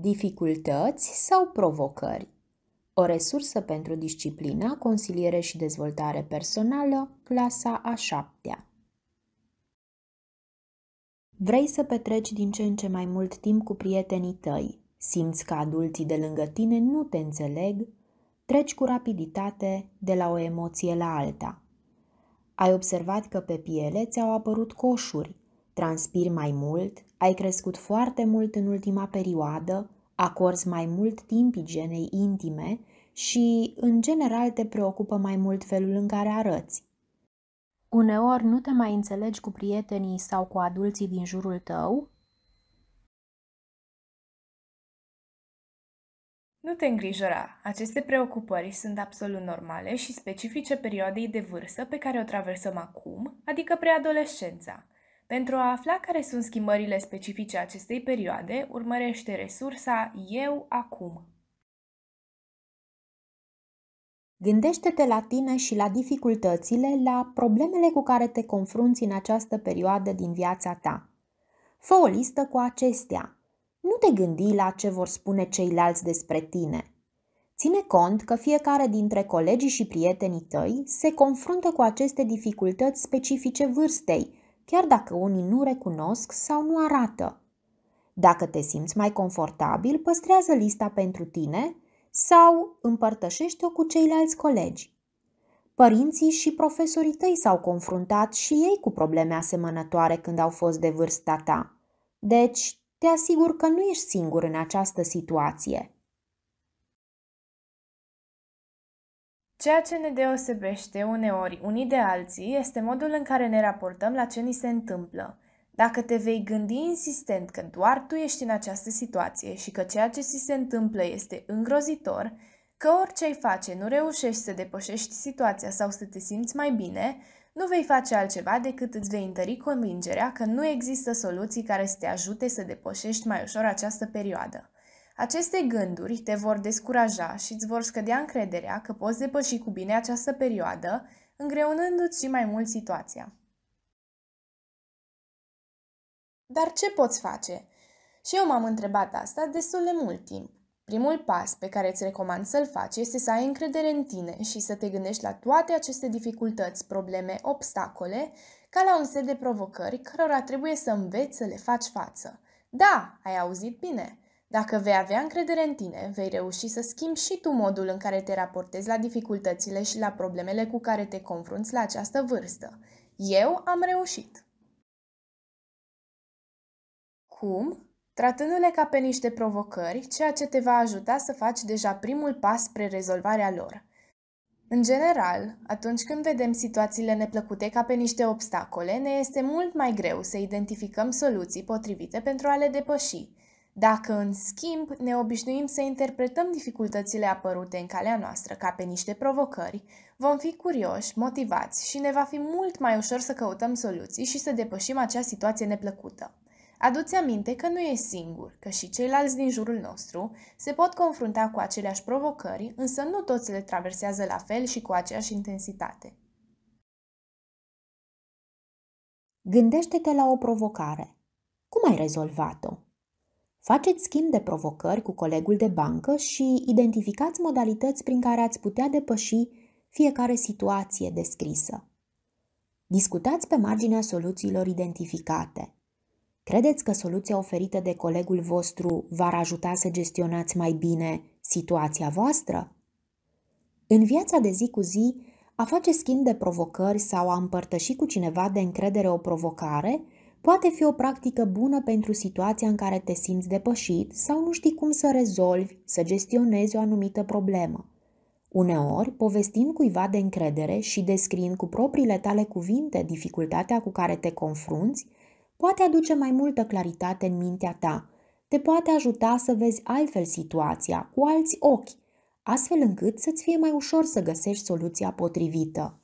Dificultăți sau provocări? O resursă pentru disciplina, consiliere și dezvoltare personală, clasa a șaptea. Vrei să petreci din ce în ce mai mult timp cu prietenii tăi, simți că adulții de lângă tine nu te înțeleg, treci cu rapiditate de la o emoție la alta. Ai observat că pe piele ți-au apărut coșuri, transpir mai mult, ai crescut foarte mult în ultima perioadă, acorzi mai mult timp igienei intime și, în general, te preocupă mai mult felul în care arăți. Uneori nu te mai înțelegi cu prietenii sau cu adulții din jurul tău? Nu te îngrijora, aceste preocupări sunt absolut normale și specifice perioadei de vârstă pe care o traversăm acum, adică preadolescența. Pentru a afla care sunt schimbările specifice acestei perioade, urmărește resursa Eu Acum. Gândește-te la tine și la dificultățile, la problemele cu care te confrunți în această perioadă din viața ta. Fă o listă cu acestea. Nu te gândi la ce vor spune ceilalți despre tine. Ține cont că fiecare dintre colegii și prietenii tăi se confruntă cu aceste dificultăți specifice vârstei – chiar dacă unii nu recunosc sau nu arată. Dacă te simți mai confortabil, păstrează lista pentru tine sau împărtășește-o cu ceilalți colegi. Părinții și profesorii tăi s-au confruntat și ei cu probleme asemănătoare când au fost de vârsta ta. Deci, te asigur că nu ești singur în această situație. Ceea ce ne deosebește uneori unii de alții este modul în care ne raportăm la ce ni se întâmplă. Dacă te vei gândi insistent că doar tu ești în această situație și că ceea ce ți se întâmplă este îngrozitor, că orice ai face nu reușești să depășești situația sau să te simți mai bine, nu vei face altceva decât îți vei întări convingerea că nu există soluții care să te ajute să depășești mai ușor această perioadă. Aceste gânduri te vor descuraja și îți vor scădea încrederea că poți depăși cu bine această perioadă, îngreunându-ți și mai mult situația. Dar ce poți face? Și eu m-am întrebat asta destul de mult timp. Primul pas pe care îți recomand să-l faci este să ai încredere în tine și să te gândești la toate aceste dificultăți, probleme, obstacole, ca la un set de provocări cărora trebuie să înveți să le faci față. Da, ai auzit bine! Dacă vei avea încredere în tine, vei reuși să schimbi și tu modul în care te raportezi la dificultățile și la problemele cu care te confrunți la această vârstă. Eu am reușit. Cum? Tratându-le ca pe niște provocări, ceea ce te va ajuta să faci deja primul pas spre rezolvarea lor. În general, atunci când vedem situațiile neplăcute ca pe niște obstacole, ne este mult mai greu să identificăm soluții potrivite pentru a le depăși, dacă, în schimb, ne obișnuim să interpretăm dificultățile apărute în calea noastră ca pe niște provocări, vom fi curioși, motivați și ne va fi mult mai ușor să căutăm soluții și să depășim acea situație neplăcută. Aduți aminte că nu e singur, că și ceilalți din jurul nostru se pot confrunta cu aceleași provocări, însă nu toți le traversează la fel și cu aceeași intensitate. Gândește-te la o provocare. Cum ai rezolvat-o? Faceți schimb de provocări cu colegul de bancă și identificați modalități prin care ați putea depăși fiecare situație descrisă. Discutați pe marginea soluțiilor identificate. Credeți că soluția oferită de colegul vostru v-ar ajuta să gestionați mai bine situația voastră? În viața de zi cu zi, a face schimb de provocări sau a împărtăși cu cineva de încredere o provocare Poate fi o practică bună pentru situația în care te simți depășit sau nu știi cum să rezolvi, să gestionezi o anumită problemă. Uneori, povestind cuiva de încredere și descriind cu propriile tale cuvinte dificultatea cu care te confrunți, poate aduce mai multă claritate în mintea ta. Te poate ajuta să vezi altfel situația, cu alți ochi, astfel încât să-ți fie mai ușor să găsești soluția potrivită.